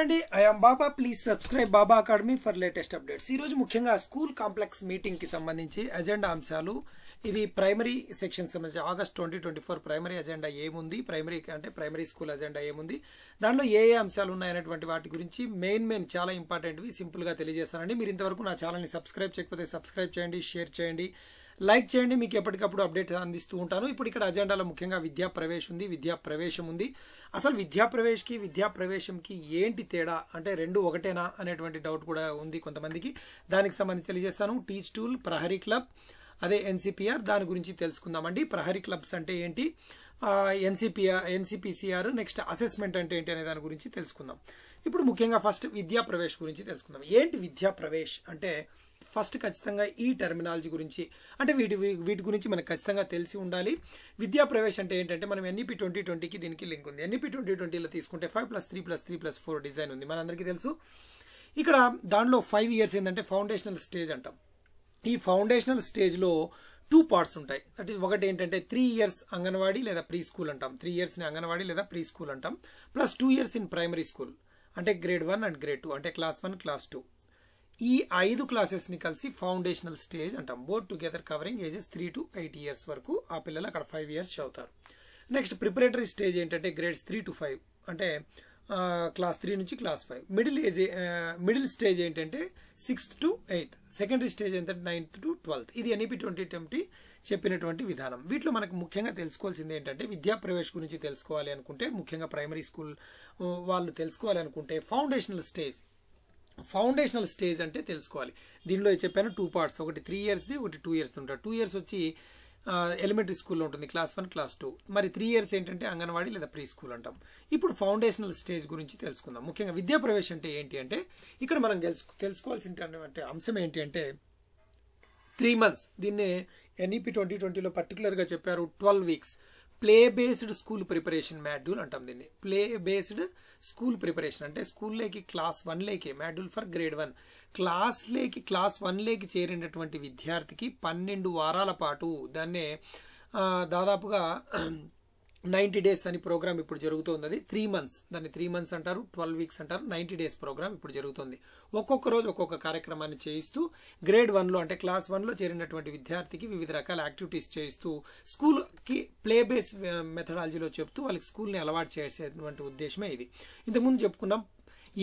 అండి I'm Baba please subscribe Baba academy for latest updates ఈరోజు ముఖ్యంగా స్కూల్ కాంప్లెక్స్ మీటింగ్కి సంబంధించి అజెండా అంశాలు ఇది ప్రైమరీ సెక్షన్ సంబంధించి August twenty twenty four primary agenda ఏముంది ప్రైమరీ అంటే ప్రైమరీ స్కూల్ అజెండా ఏముంది దాంట్లో ఏ ఏ అంశాలు ఉన్నాయనేటువంటి వాటి గురించి మెయిన్ మెయిన్ చాలా ఇంపార్టెంట్వి సింపుల్గా తెలియజేస్తానండి మీరు ఇంతవరకు నా ఛానల్ని సబ్స్క్రైబ్ చేయకపోతే సబ్స్క్రైబ్ చేయండి షేర్ చేయండి లైక్ చేయండి మీకు ఎప్పటికప్పుడు అప్డేట్ అందిస్తూ ఉంటాను ఇప్పుడు ఇక్కడ అజెండాలో ముఖ్యంగా విద్యా ప్రవేశ్ ఉంది విద్యా ప్రవేశం ఉంది అసలు విద్యా ప్రవేశ్కి విద్యా ప్రవేశంకి ఏంటి తేడా అంటే రెండు ఒకటేనా అనేటువంటి డౌట్ కూడా ఉంది కొంతమందికి దానికి సంబంధించి తెలియజేస్తాను టీచ్ టూల్ ప్రహరీ క్లబ్ అదే ఎన్సిపిఆర్ దాని గురించి తెలుసుకుందామండి ప్రహరీ క్లబ్స్ అంటే ఏంటి ఎన్సిపిఆర్ ఎన్సిపిసిఆర్ నెక్స్ట్ అసెస్మెంట్ అంటే ఏంటి అనే దాని గురించి తెలుసుకుందాం ఇప్పుడు ముఖ్యంగా ఫస్ట్ విద్యా ప్రవేశ్ గురించి తెలుసుకుందాం ఏంటి విద్యా ప్రవేశ్ అంటే ఫస్ట్ ఖచ్చితంగా ఈ టెర్మినాలజీ గురించి అంటే వీటి వీటి గురించి మనకు ఖచ్చితంగా తెలిసి ఉండాలి విద్యా ప్రవేశ అంటే ఏంటంటే మనం ఎన్ఈపీ ట్వంటీ ట్వంటీకి దీనికి లింక్ ఉంది ఎన్ఈపి ట్వంటీ ట్వంటీలో తీసుకుంటే five plus three plus three plus four design ఉంది మనందరికీ తెలుసు ఇక్కడ దాంట్లో ఫైవ్ ఇయర్స్ ఏంటంటే ఫౌండేషనల్ స్టేజ్ అంటాం ఈ ఫౌండేషనల్ స్టేజ్లో టూ పార్ట్స్ ఉంటాయి దట్ ఈస్ ఒకటి ఏంటంటే త్రీ ఇయర్స్ అంగన్వాడీ లేదా ప్రీ స్కూల్ అంటాం త్రీ ఇయర్స్ని అంగన్వాడీ లేదా ప్రీ స్కూల్ అంటాం plus two years in primary school అంటే grade one and grade two అంటే క్లాస్ వన్ క్లాస్ టూ ఈ ఐదు క్లాసెస్ని కలిసి ఫౌండేషనల్ స్టేజ్ అంటాం board together covering ages three to eight years వరకు ఆ పిల్లలు అక్కడ ఫైవ్ ఇయర్స్ చదువుతారు నెక్స్ట్ ప్రిపరేటరీ స్టేజ్ ఏంటంటే గ్రేడ్స్ త్రీ టు ఫైవ్ అంటే క్లాస్ త్రీ నుంచి class five middle age middle stage ఏంటంటే sixth to eighth secondary stage ఏంటంటే నైన్త్ టు ట్వెల్త్ ఇది ఎన్ఈపి ట్వంటీ ట్వంటీ చెప్పినటువంటి విధానం వీటిలో మనకు ముఖ్యంగా తెలుసుకోవాల్సింది ఏంటంటే విద్యా ప్రవేశ గురించి తెలుసుకోవాలి అనుకుంటే ముఖ్యంగా ప్రైమరీ స్కూల్ వాళ్ళు తెలుసుకోవాలి అనుకుంటే ఫౌండేషనల్ స్టేజ్ ఫౌండేషనల్ స్టేజ్ అంటే తెలుసుకోవాలి దీనిలో చెప్పాను టూ పార్ట్స్ ఒకటి త్రీ ఇయర్స్ది ఒకటి టూ ఇయర్స్ ఉంటారు టూ ఇయర్స్ వచ్చి ఎలిమెంటరీ స్కూల్లో ఉంటుంది క్లాస్ వన్ క్లాస్ టూ మరి త్రీ ఇయర్స్ ఏంటంటే అంగన్వాడీ లేదా ప్రీ స్కూల్ అంటాం ఇప్పుడు ఫౌండేషనల్ స్టేజ్ గురించి తెలుసుకుందాం ముఖ్యంగా విద్యా ప్రవేశం అంటే ఏంటి అంటే ఇక్కడ మనం తెలుసు తెలుసుకోవాల్సిన అంశం ఏంటి అంటే త్రీ మంత్స్ దీన్నే ఎన్ఈపి ట్వంటీ ట్వంటీలో పర్టికులర్గా చెప్పారు twelve weeks play based school preparation module అంటాం దీన్ని ప్లే బేస్డ్ స్కూల్ ప్రిపరేషన్ అంటే స్కూల్లోకి క్లాస్ వన్లోకి మాడ్యూల్ ఫర్ గ్రేడ్ వన్ క్లాస్లోకి క్లాస్ వన్లోకి చేరినటువంటి విద్యార్థికి పన్నెండు వారాల పాటు దాన్నే దాదాపుగా నైంటీ డేస్ అని ప్రోగ్రామ్ ఇప్పుడు జరుగుతుంది త్రీ మంత్స్ దాన్ని త్రీ మంత్స్ అంటారు ట్వెల్వ్ వీక్స్ అంటారు నైంటీ డేస్ ప్రోగ్రామ్ ఇప్పుడు జరుగుతుంది ఒక్కొక్క రోజు ఒక్కొక్క కార్యక్రమాన్ని చేయిస్తూ గ్రేడ్ వన్లో అంటే క్లాస్ వన్లో చేరినటువంటి విద్యార్థికి వివిధ రకాల యాక్టివిటీస్ చేయిస్తూ స్కూల్ కి ప్లే బేస్ మెథడాలజీలో చెప్తూ వాళ్ళకి స్కూల్ని అలవాటు చేసేటువంటి ఉద్దేశమే ఇది ఇంతకుముందు చెప్పుకున్నాం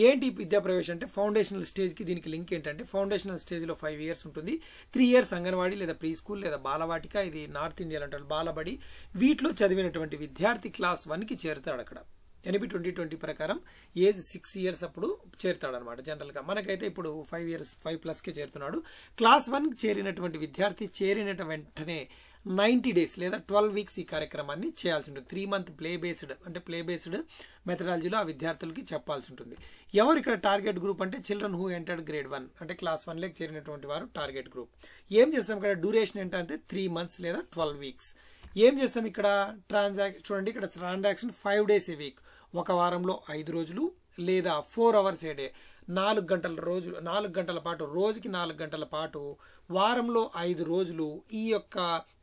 ఏంటి విద్యా ప్రవేశం అంటే ఫౌండేషనల్ స్టేజ్కి దీనికి లింక్ ఏంటంటే ఫౌండేషనల్ స్టేజ్లో ఫైవ్ ఇయర్స్ ఉంటుంది త్రీ ఇయర్స్ అంగన్వాడీ లేదా ప్రీ స్కూల్ లేదా బాలవాటిక ఇది నార్త్ ఇండియాలో అంటారు బాలబడి వీటిలో చదివినటువంటి విద్యార్థి క్లాస్ వన్కి చేరుతాడు అక్కడ ఎన్బి ట్వంటీ ట్వంటీ ప్రకారం ఏజ్ సిక్స్ ఇయర్స్ అప్పుడు చేరుతాడనమాట జనరల్గా మనకైతే ఇప్పుడు ఫైవ్ ఇయర్స్ ఫైవ్ ప్లస్కే చేరుతున్నాడు క్లాస్ వన్కి చేరినటువంటి విద్యార్థి చేరిన వెంటనే నైంటీ డేస్ లేదా ట్వెల్వ్ వీక్స్ ఈ కార్యక్రమాన్ని చేయాల్సి ఉంటుంది త్రీ మంత్ ప్లే బేస్డ్ అంటే ప్లే బేస్డ్ మెథడాలజీలో ఆ విద్యార్థులకి చెప్పాల్సి ఉంటుంది ఎవరు ఇక్కడ టార్గెట్ గ్రూప్ అంటే children who entered grade one అంటే క్లాస్ వన్లోకి చేరినటువంటి వారు టార్గెట్ గ్రూప్ ఏం చేస్తాం ఇక్కడ డ్యూరేషన్ ఏంటంటే త్రీ మంత్స్ లేదా ట్వెల్వ్ వీక్స్ ఏం చేస్తాం ఇక్కడ ట్రాన్సాక్షన్ చూడండి ఇక్కడ transaction five days a week ఒక వారంలో ఐదు రోజులు లేదా ఫోర్ అవర్స్ ఏ డే నాలుగు గంటల రోజు నాలుగు గంటల పాటు రోజుకి నాలుగు గంటల పాటు వారంలో ఐదు రోజులు ఈ యొక్క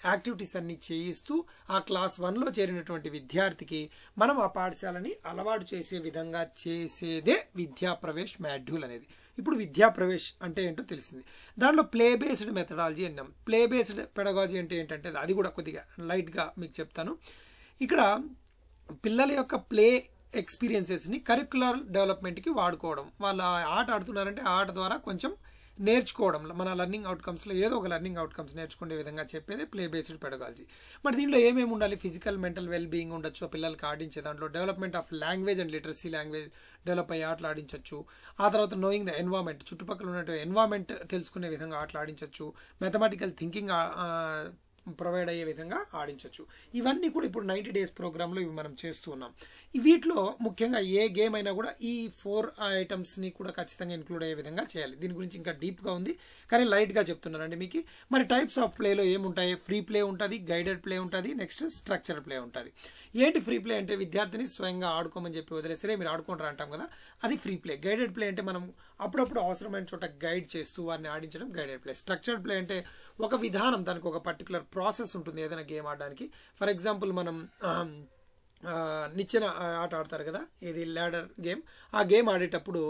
యాక్టివిటీస్ అన్ని చేయిస్తూ ఆ క్లాస్ వన్లో చేరినటువంటి విద్యార్థికి మనం ఆ పాఠశాలని అలవాటు చేసే విధంగా చేసేదే విద్యాప్రవేశ్ మాడ్యూల్ అనేది ఇప్పుడు విద్యాప్రవేశ్ అంటే ఏంటో తెలిసింది దాంట్లో ప్లే బేస్డ్ మెథడాలజీ అన్నాం ప్లే బేస్డ్ పెడగాజీ అంటే ఏంటంటే అది కూడా కొద్దిగా లైట్గా మీకు చెప్తాను ఇక్కడ పిల్లల యొక్క ప్లే ఎక్స్పీరియన్సెస్ని కరికులర్ డెవలప్మెంట్కి వాడుకోవడం వాళ్ళు ఆట ఆడుతున్నారంటే ఆట ద్వారా కొంచెం నేర్చుకోవడం మన లర్నింగ్ అవుట్కమ్స్లో ఏదో ఒక లర్నింగ్ అవుట్కమ్స్ నేర్చుకునే విధంగా చెప్పేది ప్లే బేస్డ్ పెడగాల్సి మరి దీంట్లో ఏమేమి ఉండాలి ఫిజికల్ మెంటల్ వెల్బీయింగ్ ఉండొచ్చు పిల్లలకి ఆడించే దాంట్లో development of language and literacy language develop అయ్యి ఆటలు ఆడించవచ్చు ఆ తర్వాత నోయింగ్ ద ఎన్వామెంట్ చుట్టుపక్కల ఉన్నటువంటి ఎన్వామెంట్ తెలుసుకునే విధంగా ఆటలు ఆడించవచ్చు మెథమెటికల్ థింకింగ్ ప్రొవైడ్ అయ్యే విధంగా ఆడించవచ్చు ఇవన్నీ కూడా ఇప్పుడు నైంటీ డేస్ ప్రోగ్రాంలో ఇవి మనం చేస్తున్నాం వీటిలో ముఖ్యంగా ఏ గేమ్ అయినా కూడా ఈ ఫోర్ ఐటమ్స్ని కూడా ఖచ్చితంగా ఇంక్లూడ్ అయ్యే విధంగా చేయాలి దీని గురించి ఇంకా డీప్గా ఉంది కానీ లైట్గా చెప్తున్నారండి మీకు మరి టైప్స్ ఆఫ్ ప్లేలో ఏముంటాయి ఫ్రీ ప్లే ఉంటుంది గైడెడ్ ప్లే ఉంటుంది నెక్స్ట్ స్ట్రక్చర్ ప్లే ఉంటుంది ఏంటి ఫ్రీ ప్లే అంటే విద్యార్థిని స్వయంగా ఆడుకోమని చెప్పి వదిలేసరే మీరు ఆడుకుంటారు అంటాం కదా అది ఫ్రీ ప్లే గైడెడ్ ప్లే అంటే మనం అప్పుడప్పుడు అవసరమైన చోట గైడ్ చేస్తూ వారిని ఆడించడం గైడెడ్ ప్లే స్ట్రక్చర్డ్ ప్లే అంటే ఒక విధానం దానికి ఒక పర్టికులర్ ప్రాసెస్ ఉంటుంది ఏదైనా గేమ్ ఆడడానికి ఫర్ ఎగ్జాంపుల్ మనం నిచ్చెన ఆట ఆడతారు కదా ఏది ల్యాడర్ గేమ్ ఆ గేమ్ ఆడేటప్పుడు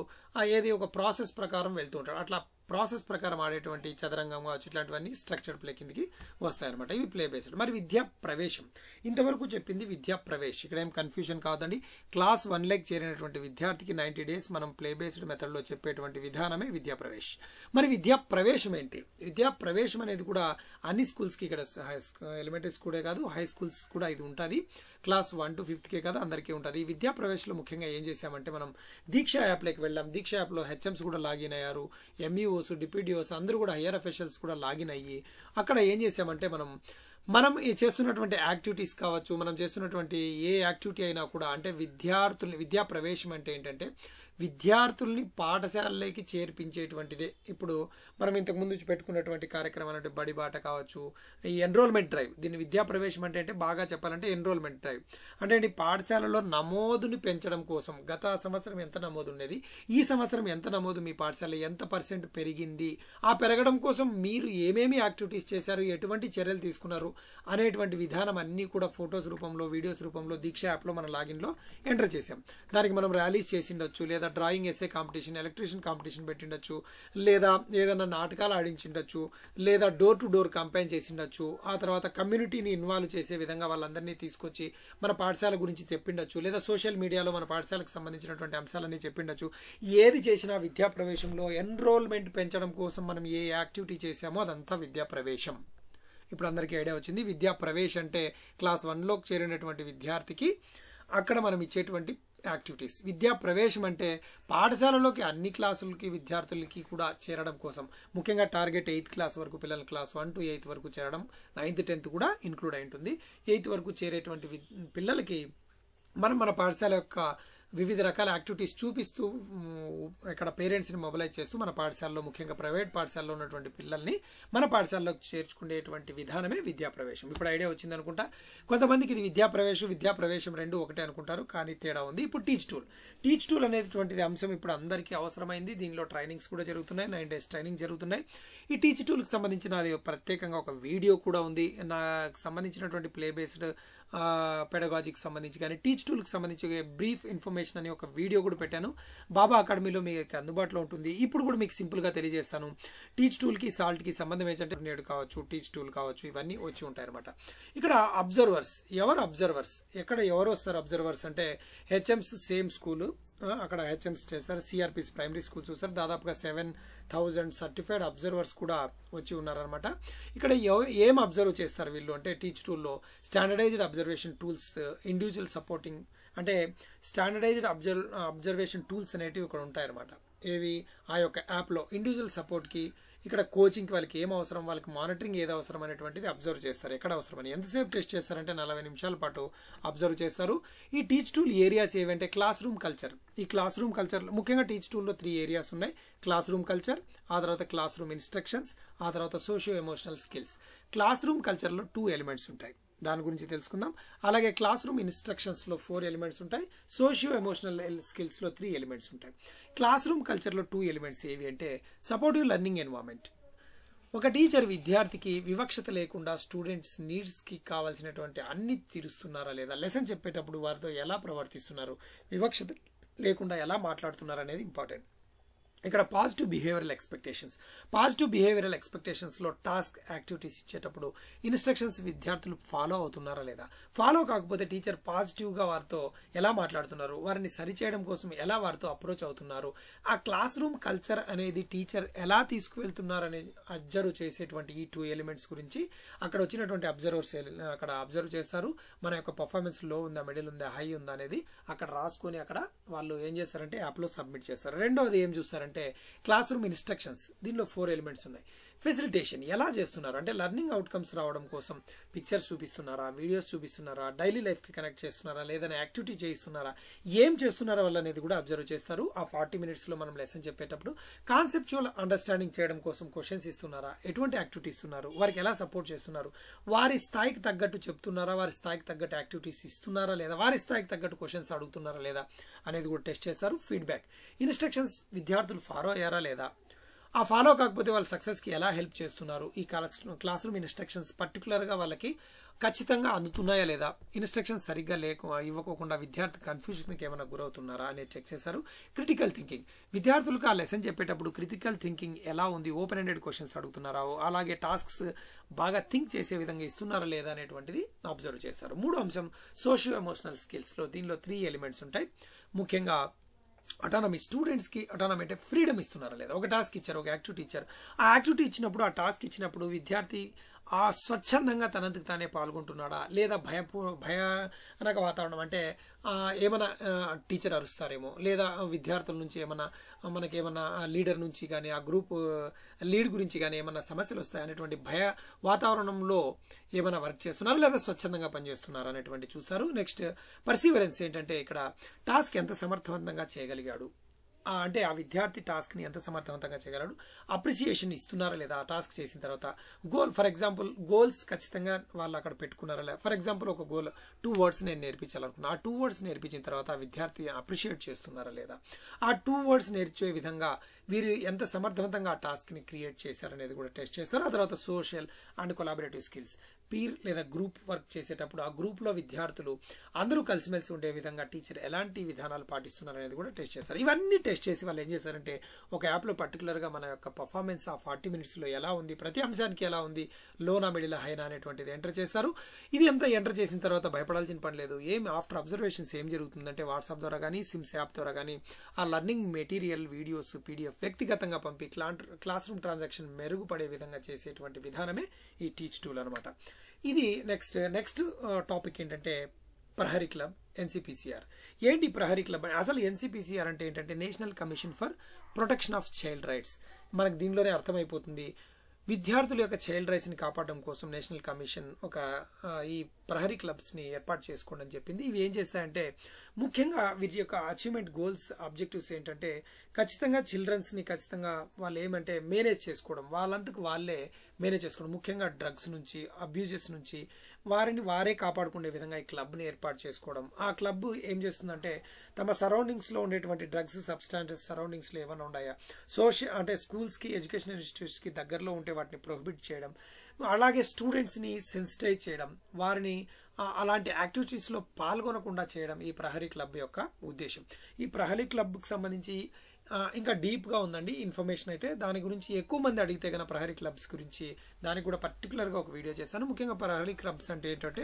ఏది ఒక ప్రాసెస్ ప్రకారం వెళ్తూ ఉంటాడు అట్లా ప్రాసెస్ ప్రకారం ఆడేటువంటి చదరంగం కావచ్చు ఇట్లాంటివన్నీ స్ట్రక్చర్డ్ ప్లే కిందకి వస్తాయన్నమాట ఇవి ప్లే బేస్డ్ మరి విద్యా ప్రవేశం ఇంతవరకు చెప్పింది విద్యా ప్రవేశ్ ఇక్కడ ఏం కన్ఫ్యూజన్ కాదండి క్లాస్ వన్ లెక్ చేరినటువంటి విద్యార్థికి నైంటీ డేస్ మనం ప్లే బేస్డ్ మెథడ్లో చెప్పేటువంటి విధానమే విద్యా ప్రవేశ్ మరి విద్యా ప్రవేశం ఏంటి విద్యా ప్రవేశం అనేది కూడా అన్ని స్కూల్స్కి ఇక్కడ ఎలిమెంటరీ స్కూలే కాదు హై స్కూల్స్ కూడా ఇది ఉంటుంది క్లాస్ వన్ టు ఫిఫ్త్కే కాదు అందరికీ ఉంటుంది ఈ విద్యా ప్రవేశంలో ముఖ్యంగా ఏం చేశామంటే మనం దీక్ష యాప్లోకి వెళ్ళాం దీక్ష యాప్లో హెచ్ఎంస్ కూడా లాగిన్ అయ్యారు ఎంఈ ఆర్టీఓస్ డిప్యూటీఓస్ అందరూ కూడా హయ్యర్ అఫీషియల్స్ కూడా లాగిన్ అయ్యి అక్కడ ఏం చేసామంటే మనం మనం చేస్తున్నటువంటి యాక్టివిటీస్ కావచ్చు మనం చేస్తున్నటువంటి ఏ యాక్టివిటీ అయినా కూడా అంటే విద్యార్థులు విద్యా ప్రవేశం అంటే ఏంటంటే విద్యార్థుల్ని పాఠశాలలోకి చేర్పించేటువంటిదే ఇప్పుడు మనం ఇంతకుముందు పెట్టుకున్నటువంటి కార్యక్రమాలు అంటే బడిబాట కావచ్చు ఈ ఎన్రోల్మెంట్ డ్రైవ్ దీన్ని విద్యా ప్రవేశం అంటే అంటే బాగా చెప్పాలంటే ఎన్రోల్మెంట్ డ్రైవ్ అంటే ఈ పాఠశాలలో నమోదుని పెంచడం కోసం గత సంవత్సరం ఎంత నమోదు ఉండేది ఈ సంవత్సరం ఎంత నమోదు మీ పాఠశాల ఎంత పర్సెంట్ పెరిగింది ఆ పెరగడం కోసం మీరు ఏమేమి యాక్టివిటీస్ చేశారు ఎటువంటి చర్యలు తీసుకున్నారు అనేటువంటి విధానం అన్నీ కూడా ఫొటోస్ రూపంలో వీడియోస్ రూపంలో దీక్ష యాప్లో మన లాగిన్లో ఎంటర్ చేసాం దానికి మనం ర్యాలీస్ చేసిండొచ్చు లేదా లేదా drawing essay competition elocution competition పెట్టిండొచ్చు లేదా ఏదైనా నాటకాలు ఆడించిండొచ్చు లేదా డోర్ టు డోర్ కంపెయిన్ చేసిండొచ్చు ఆ తర్వాత కమ్యూనిటీని ఇన్వాల్వ్ చేసే విధంగా వాళ్ళందరినీ తీసుకొచ్చి మన పాఠశాల గురించి చెప్పిండొచ్చు లేదా సోషల్ మీడియాలో మన పాఠశాలకు సంబంధించినటువంటి అంశాలన్నీ చెప్పిండొచ్చు ఏది చేసినా విద్యా ప్రవేశంలో ఎన్రోల్మెంట్ పెంచడం కోసం మనం ఏ యాక్టివిటీ చేసామో అదంతా విద్యా ప్రవేశం ఇప్పుడు అందరికీ ఐడియా వచ్చింది విద్యా ప్రవేశ్ అంటే క్లాస్ వన్లోకి చేరినటువంటి విద్యార్థికి అక్కడ మనం ఇచ్చేటువంటి యాక్టివిటీస్ విద్యా ప్రవేశం అంటే పాఠశాలలోకి అన్ని క్లాసులకి విద్యార్థులకి కూడా చేరడం కోసం ముఖ్యంగా టార్గెట్ ఎయిత్ క్లాస్ వరకు పిల్లల క్లాస్ వన్ టు ఎయిత్ వరకు చేరడం నైన్త్ టెన్త్ కూడా ఇంక్లూడ్ అయి ఉంటుంది ఎయిత్ వరకు చేరేటువంటి పిల్లలకి మనం మన పాఠశాల యొక్క వివిధ రకాల యాక్టివిటీస్ చూపిస్తూ ఇక్కడ పేరెంట్స్ని మొబిలైజ్ చేస్తూ మన పాఠశాలలో ముఖ్యంగా ప్రైవేట్ పాఠశాలలో ఉన్నటువంటి పిల్లల్ని మన పాఠశాలలోకి చేర్చుకునేటువంటి విధానమే విద్యాప్రవేశం ఇప్పుడు ఐడియా వచ్చింది అనుకుంటా కొంతమందికి ఇది విద్యాప్రవేశం విద్యాప్రవేశం రెండు ఒకటే అనుకుంటారు కానీ తేడా ఉంది ఇప్పుడు టీచ్ టూల్ టీచ్ టూల్ అనేటువంటిది అంశం ఇప్పుడు అందరికీ అవసరమైంది దీనిలో ట్రైనింగ్స్ కూడా జరుగుతున్నాయి నైన్ డేస్ ట్రైనింగ్ జరుగుతున్నాయి ఈ టీచ్ టూల్కి సంబంధించిన అది ప్రత్యేకంగా ఒక వీడియో కూడా ఉంది నాకు సంబంధించినటువంటి ప్లే బేస్డ్ పెడగాజీకి సంబంధించి కానీ టీచ్ టూల్కి సంబంధించి బ్రీఫ్ ఇన్ఫర్మేషన్ అని ఒక వీడియో కూడా పెట్టాను బాబా అకాడమీలో మీకు అందుబాటులో ఉంటుంది ఇప్పుడు కూడా మీకు సింపుల్గా తెలియజేస్తాను టీచ్ టూల్కి సాల్ట్కి సంబంధం ఏంటంటే నేడు కావచ్చు టీచ్ టూల్ కావచ్చు ఇవన్నీ వచ్చి ఉంటాయి అనమాట ఇక్కడ అబ్జర్వర్స్ ఎవరు అబ్జర్వర్స్ ఎక్కడ ఎవరు వస్తారు అబ్జర్వర్స్ అంటే హెచ్ఎంస్ సేమ్ స్కూలు అక్కడ హెచ్ఎంస్ చేశారు సిఆర్పిస్ ప్రైమరీ స్కూల్ చూసారు దాదాపుగా సెవెన్ థౌజండ్ సర్టిఫైడ్ అబ్జర్వర్స్ కూడా వచ్చి ఉన్నారనమాట ఇక్కడ ఏం అబ్జర్వ్ చేస్తారు వీళ్ళు అంటే టీచ్ టూల్లో standardised observation tools individual supporting అంటే స్టాండర్డైజ్డ్ అబ్జర్వ్ అబ్జర్వేషన్ టూల్స్ అనేటివి ఇక్కడ ఉంటాయన్నమాట ఏవి ఆ యొక్క యాప్లో ఇండివిజువల్ సపోర్ట్కి ఇక్కడ కోచింగ్కి వాళ్ళకి ఏం అవసరం వాళ్ళకి మానిటరింగ్ ఏది అవసరం అనేటువంటిది అబ్జర్వ్ చేస్తారు ఎక్కడ అవసరమని ఎంతసేపు టెస్ట్ చేస్తారంటే నలభై నిమిషాల పాటు అబ్జర్వ్ చేస్తారు ఈ టీచ్ టూల్ ఏరియాస్ ఏవంటే క్లాస్ రూమ్ కల్చర్ ఈ క్లాస్ రూమ్ కల్చర్లో ముఖ్యంగా టీచ్ టూల్లో త్రీ ఏరియాస్ ఉన్నాయి క్లాస్ రూమ్ కల్చర్ ఆ తర్వాత క్లాస్ రూమ్ ఇన్స్ట్రక్షన్స్ ఆ తర్వాత socio emotional skills class room కల్చర్లో టూ ఎలిమెంట్స్ ఉంటాయి దాని గురించి తెలుసుకుందాం అలాగే క్లాస్ రూమ్ ఇన్స్ట్రక్షన్స్లో ఫోర్ ఎలిమెంట్స్ ఉంటాయి సోషియో ఎమోషనల్ స్కిల్స్లో త్రీ ఎలిమెంట్స్ ఉంటాయి క్లాస్ రూమ్ కల్చర్లో టూ ఎలిమెంట్స్ ఏవి అంటే సపోర్టివ్ లర్నింగ్ ఎన్వామెంట్ ఒక టీచర్ విద్యార్థికి వివక్షత లేకుండా స్టూడెంట్స్ నీడ్స్కి కావాల్సినటువంటి అన్ని తీరుస్తున్నారా లేదా లెసన్ చెప్పేటప్పుడు వారితో ఎలా ప్రవర్తిస్తున్నారు వివక్షత లేకుండా ఎలా మాట్లాడుతున్నారు అనేది ఇంపార్టెంట్ ఇక్కడ positive behavioural expectations positive behavioural ఎక్స్పెక్టేషన్స్లో టాస్క్ యాక్టివిటీస్ ఇచ్చేటప్పుడు ఇన్స్ట్రక్షన్స్ విద్యార్థులు ఫాలో అవుతున్నారా లేదా ఫాలో కాకపోతే టీచర్ పాజిటివ్గా వారితో ఎలా మాట్లాడుతున్నారు వారిని సరిచేయడం కోసం ఎలా వారితో అప్రోచ్ అవుతున్నారు ఆ క్లాస్ రూమ్ కల్చర్ అనేది టీచర్ ఎలా తీసుకువెళ్తున్నారు అనే అబ్జర్వ్ చేసేటువంటి ఈ టూ ఎలిమెంట్స్ గురించి అక్కడ వచ్చినటువంటి అబ్జర్వర్స్ అక్కడ అబ్జర్వ్ చేస్తారు మన యొక్క పర్ఫార్మెన్స్ లో ఉందా మిడిల్ ఉందా హై ఉందా అనేది అక్కడ రాసుకొని అక్కడ వాళ్ళు ఏం చేస్తారంటే యాప్లో సబ్మిట్ చేస్తారు రెండోది ఏం చూస్తారంటే ఏంటంటే క్లాస్ రూమ్ ఇన్స్ట్రక్షన్స్ దీనిలో ఫోర్ ఎలిమెంట్స్ ఉన్నాయి ఫెసిలిటేషన్ ఎలా చేస్తున్నారు అంటే లెర్నింగ్ అవుట్కమ్స్ రావడం కోసం పిక్చర్స్ చూపిస్తున్నారా వీడియోస్ చూపిస్తున్నారా డైలీ లైఫ్కి కనెక్ట్ చేస్తున్నారా లేదా యాక్టివిటీ చేయిస్తున్నారా ఏం చేస్తున్నారా వల్ల అనేది కూడా అబ్జర్వ్ చేస్తారు ఆ ఫార్టీ మినిట్స్లో మనం లెసన్ చెప్పేటప్పుడు కాన్సెప్చువల్ అండర్స్టాండింగ్ చేయడం కోసం క్వశ్చన్స్ ఇస్తున్నారా ఎటువంటి యాక్టివిటీస్ ఇస్తున్నారు వారికి ఎలా సపోర్ట్ చేస్తున్నారు వారి స్థాయికి తగ్గట్టు చెప్తున్నారా వారి స్థాయికి తగ్గట్టు యాక్టివిటీస్ ఇస్తున్నారా లేదా వారి స్థాయికి తగ్గట్టు క్వశ్చన్స్ అడుగుతున్నారా లేదా అనేది కూడా టెస్ట్ చేస్తారు ఫీడ్బ్యాక్ ఇన్స్ట్రక్షన్స్ విద్యార్థులు ఫాలో అయ్యారా లేదా ఆ ఫాలో కాకపోతే వాళ్ళ సక్సెస్కి ఎలా హెల్ప్ చేస్తున్నారు ఈ క్లాస్ క్లాస్ రూమ్ ఇన్స్ట్రక్షన్స్ పర్టికులర్గా వాళ్ళకి ఖచ్చితంగా అందుతున్నాయా లేదా ఇన్స్ట్రక్షన్స్ సరిగ్గా లేక ఇవ్వకోకుండా విద్యార్థి కన్ఫ్యూజన్కి ఏమైనా గురవుతున్నారా అనేది చెక్ చేశారు క్రిటికల్ థింకింగ్ విద్యార్థులకు ఆ లెసన్ చెప్పేటప్పుడు క్రిటికల్ థింకింగ్ ఎలా ఉంది ఓపెన్ హెండెడ్ క్వశ్చన్స్ అడుగుతున్నారా అలాగే టాస్క్స్ బాగా థింక్ చేసే విధంగా ఇస్తున్నారా లేదా అనేటువంటిది అబ్జర్వ్ చేస్తారు మూడో అంశం సోషియో ఎమోషనల్ స్కిల్స్లో దీనిలో త్రీ ఎలిమెంట్స్ ఉంటాయి ముఖ్యంగా అటానమీ స్టూడెంట్స్కి అటానమీ అంటే ఫ్రీడమ్ ఇస్తున్నారా లేదా ఒక టాస్క్ ఇచ్చారు ఒక యాక్టివిటీ ఇచ్చారు ఆ యాక్టివిటీ ఇచ్చినప్పుడు ఆ టాస్క్ ఇచ్చినప్పుడు విద్యార్థి ఆ స్వచ్ఛందంగా తనంతకు తానే పాల్గొంటున్నాడా లేదా భయపూ భయానక వాతావరణం అంటే ఏమైనా టీచర్ అరుస్తారేమో లేదా విద్యార్థుల నుంచి ఏమైనా మనకి ఏమైనా లీడర్ నుంచి కానీ ఆ గ్రూప్ లీడ్ గురించి కానీ ఏమైనా సమస్యలు వస్తాయి అనేటువంటి భయ వాతావరణంలో ఏమైనా వర్క్ చేస్తున్నారు లేదా స్వచ్ఛందంగా పనిచేస్తున్నారు అనేటువంటి చూస్తారు నెక్స్ట్ పర్సీవరెన్స్ ఏంటంటే ఇక్కడ టాస్క్ ఎంత సమర్థవంతంగా చేయగలిగాడు అంటే ఆ విద్యార్థి టాస్క్ని ఎంత సమర్థవంతంగా చేయగలడు అప్రిసియేషన్ ఇస్తున్నారా లేదా ఆ టాస్క్ చేసిన తర్వాత గోల్ ఫర్ ఎగ్జాంపుల్ గోల్స్ ఖచ్చితంగా వాళ్ళు అక్కడ పెట్టుకున్నారా లేదా ఫర్ ఎగ్జాంపుల్ ఒక గోల్ టూ వర్డ్స్ నేను నేర్పించాలనుకున్నా ఆ టూ వర్డ్స్ నేర్పించిన తర్వాత ఆ విద్యార్థి అప్రిషియేట్ చేస్తున్నారా లేదా ఆ టూ వర్డ్స్ నేర్చే విధంగా వీరు ఎంత సమర్థవంతంగా ఆ టాస్క్ని క్రియేట్ చేశారనేది కూడా టెస్ట్ చేస్తారు ఆ తర్వాత social and collaborative skills peer లేదా గ్రూప్ వర్క్ చేసేటప్పుడు ఆ గ్రూప్లో విద్యార్థులు అందరూ కలిసిమెలిసి ఉండే విధంగా టీచర్ ఎలాంటి విధానాలు పాటిస్తున్నారు అనేది కూడా టెస్ట్ చేస్తారు ఇవన్నీ టెస్ట్ చేసి వాళ్ళు ఏం చేశారంటే ఒక యాప్లో పర్టికులర్గా మన యొక్క పర్ఫార్మెన్స్ ఆ ఫార్టీ మినిట్స్లో ఎలా ఉంది ప్రతి అంశానికి ఎలా ఉంది లోనా మిడిల్ హైనా అనేటువంటిది ఎంటర్ చేశారు ఇది అంతా ఎంటర్ చేసిన తర్వాత భయపడాల్సిన పని లేదు ఏం ఆఫ్టర్ అబ్జర్వేషన్స్ ఏం జరుగుతుందంటే వాట్సాప్ ద్వారా కానీ సిమ్స్ యాప్ ద్వారా కానీ ఆ లర్నింగ్ మెటీరియల్ వీడియోస్ పీడిఎఫ్ వ్యక్తిగతంగా పంపి క్లా క్లాస్ రూమ్ ట్రాన్సాక్షన్ మెరుగుపడే విధంగా చేసేటువంటి విధానమే ఈ టీచ్ టూల్ అనమాట ఇది నెక్స్ట్ నెక్స్ట్ టాపిక్ ఏంటంటే ప్రహరీ క్లబ్ ఎన్సిపిసిఆర్ ఏంటి ప్రహరీ క్లబ్ అసలు ఎన్సిపిసిఆర్ అంటే ఏంటంటే national commission for protection of child rights మనకు దీనిలోనే అర్థమైపోతుంది విద్యార్థుల యొక్క చైల్డ్ రైట్స్ని కాపాడడం కోసం నేషనల్ కమిషన్ ఒక ఈ ప్రహరీ క్లబ్స్ని ఏర్పాటు చేసుకోండి అని చెప్పింది ఇవి ఏం చేస్తాయంటే ముఖ్యంగా వీరి యొక్క అచీవ్మెంట్ గోల్స్ ఆబ్జెక్టివ్స్ ఏంటంటే ఖచ్చితంగా చిల్డ్రన్స్ని ఖచ్చితంగా వాళ్ళు ఏమంటే మేనేజ్ చేసుకోవడం వాళ్ళంతకు వాళ్ళే మేనేజ్ చేసుకోవడం ముఖ్యంగా డ్రగ్స్ నుంచి అబ్యూజెస్ నుంచి వారిని వారే కాపాడుకునే విధంగా ఈ క్లబ్ని ఏర్పాటు చేసుకోవడం ఆ క్లబ్ ఏం చేస్తుందంటే తమ సరౌండింగ్స్లో ఉండేటువంటి డ్రగ్స్ సబ్స్టాన్సెస్ సరౌండింగ్స్లో ఏమైనా ఉన్నాయా సోషల్ అంటే స్కూల్స్కి ఎడ్యుకేషన్ ఇన్స్టిట్యూట్స్కి దగ్గరలో ఉంటే వాటిని ప్రొహిబిట్ చేయడం అలాగే స్టూడెంట్స్ని సెన్సిటైజ్ చేయడం వారిని అలాంటి యాక్టివిటీస్లో పాల్గొనకుండా చేయడం ఈ ప్రహరీ క్లబ్ యొక్క ఉద్దేశం ఈ ప్రహరీ క్లబ్కి సంబంధించి ఇంకా డీప్గా ఉందండి ఇన్ఫర్మేషన్ అయితే దాని గురించి ఎక్కువ మంది అడిగితే కనుక ప్రహరీ క్లబ్స్ గురించి దానికి కూడా పర్టికులర్గా ఒక వీడియో చేస్తాను ముఖ్యంగా పరారీ క్లబ్స్ అంటే ఏంటంటే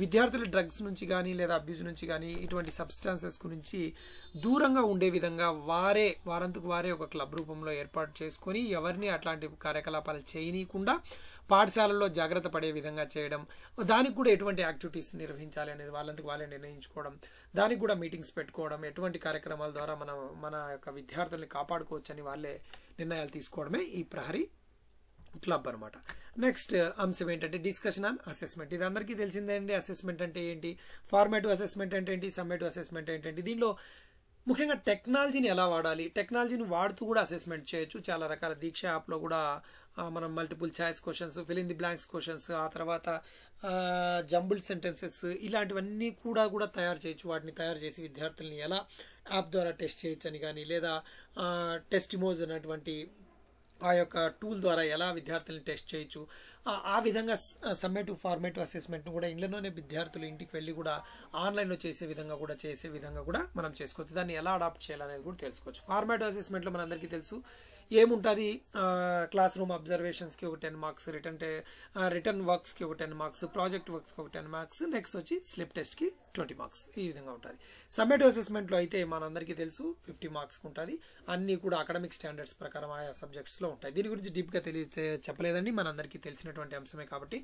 విద్యార్థులు డ్రగ్స్ నుంచి కానీ లేదా అబ్యూస్ నుంచి కానీ ఇటువంటి సబ్స్టాన్సెస్ గురించి దూరంగా ఉండే విధంగా వారే వారంతకు వారే ఒక క్లబ్ రూపంలో ఏర్పాటు చేసుకొని ఎవరిని అట్లాంటి కార్యకలాపాలు చేయనీయకుండా పాఠశాలల్లో జాగ్రత్త పడే విధంగా చేయడం దానికి కూడా ఎటువంటి యాక్టివిటీస్ నిర్వహించాలి అనేది వాళ్ళంతకు వాళ్ళే నిర్ణయించుకోవడం దానికి కూడా మీటింగ్స్ పెట్టుకోవడం ఎటువంటి కార్యక్రమాల ద్వారా మనం మన యొక్క విద్యార్థుల్ని కాపాడుకోవచ్చని వాళ్ళే నిర్ణయాలు తీసుకోవడమే ఈ ప్రహరీ క్లబ్ అనమాట నెక్స్ట్ అంశం ఏంటంటే డిస్కషన్ ఆన్ అసెస్మెంట్ ఇది అందరికీ తెలిసిందే అండి అసెస్మెంట్ అంటే ఏంటి ఫార్మేటివ్ అసెస్మెంట్ అంటే ఏంటి సమ్మేటివ్ అసెస్మెంట్ ఏంటంటే దీనిలో ముఖ్యంగా టెక్నాలజీని ఎలా వాడాలి టెక్నాలజీని వాడుతూ కూడా అసెస్మెంట్ చేయొచ్చు చాలా రకాల దీక్ష యాప్లో కూడా మనం multiple choice questions fill the blanks questions ఆ తర్వాత జంబుల్ సెంటెన్సెస్ ఇలాంటివన్నీ కూడా కూడా తయారు చేయొచ్చు వాటిని తయారు చేసి విద్యార్థుల్ని ఎలా యాప్ ద్వారా టెస్ట్ చేయొచ్చు అని కానీ లేదా టెస్ట్ మోజ్ అనేటువంటి ఆ యొక్క టూల్ ద్వారా ఎలా విద్యార్థులను టెస్ట్ చేయొచ్చు ఆ విధంగా సమ్మేటివ్ ఫార్మేటివ్ అసెస్మెంట్ను కూడా ఇంట్లోనే విద్యార్థులు ఇంటికి వెళ్ళి కూడా ఆన్లైన్లో చేసే విధంగా కూడా చేసే విధంగా కూడా మనం చేసుకోవచ్చు దాన్ని ఎలా అడాప్ట్ చేయాలనేది కూడా తెలుసుకోవచ్చు ఫార్మేటివ్ అసెస్మెంట్లో మనందరికీ తెలుసు ఏముంటుంది క్లాస్ రూమ్ అబ్జర్వేషన్స్కి ఒక టెన్ మార్క్స్ రిటర్న్ టే రిటర్న్ వర్క్స్కి ఒక టెన్ మార్క్స్ ప్రాజెక్ట్ వర్క్స్కి ఒక టెన్ మార్క్స్ నెక్స్ట్ వచ్చి స్లిప్ టెస్ట్కి ట్వంటీ మార్క్స్ ఈ విధంగా ఉంటుంది సమ్మేటివ్ అసెస్మెంట్లో అయితే మనందరికీ తెలుసు ఫిఫ్టీ మార్క్స్కి ఉంటుంది అన్నీ కూడా అకాడమిక్ స్టాండర్డ్స్ ప్రకారం ఆయా సబ్జెక్ట్స్లో ఉంటాయి దీని గురించి డీప్గా తెలియ చెప్పలేదండి మనందరికీ తెలిసిన సంబంధించినటువంటి అంశమే కాబట్టి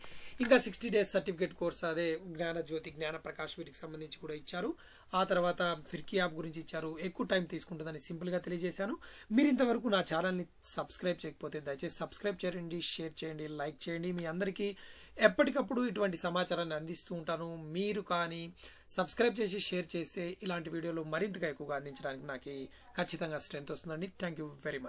ఇంకా సిక్స్టీ డేస్ సర్టిఫికేట్ కోర్స్ అదే జ్ఞానజ్యోతి ప్రకాష్ వీటికి సంబంధించి కూడా ఇచ్చారు ఆ తర్వాత ఫిర్కీ యాప్ గురించి ఇచ్చారు ఎక్కువ టైం తీసుకుంటుందని సింపుల్గా తెలియజేశాను మీరు ఇంతవరకు నా ఛానల్ని సబ్స్క్రైబ్ చేయకపోతే దయచేసి సబ్స్క్రైబ్ చేయండి షేర్ చేయండి లైక్ చేయండి మీ అందరికీ ఎప్పటికప్పుడు ఇటువంటి సమాచారాన్ని అందిస్తూ ఉంటాను మీరు కానీ సబ్స్క్రైబ్ చేసి షేర్ చేస్తే ఇలాంటి వీడియోలు మరింతగా ఎక్కువగా అందించడానికి నాకు ఖచ్చితంగా స్ట్రెంత్ వస్తుందండి థ్యాంక్ యూ వెరీ మచ్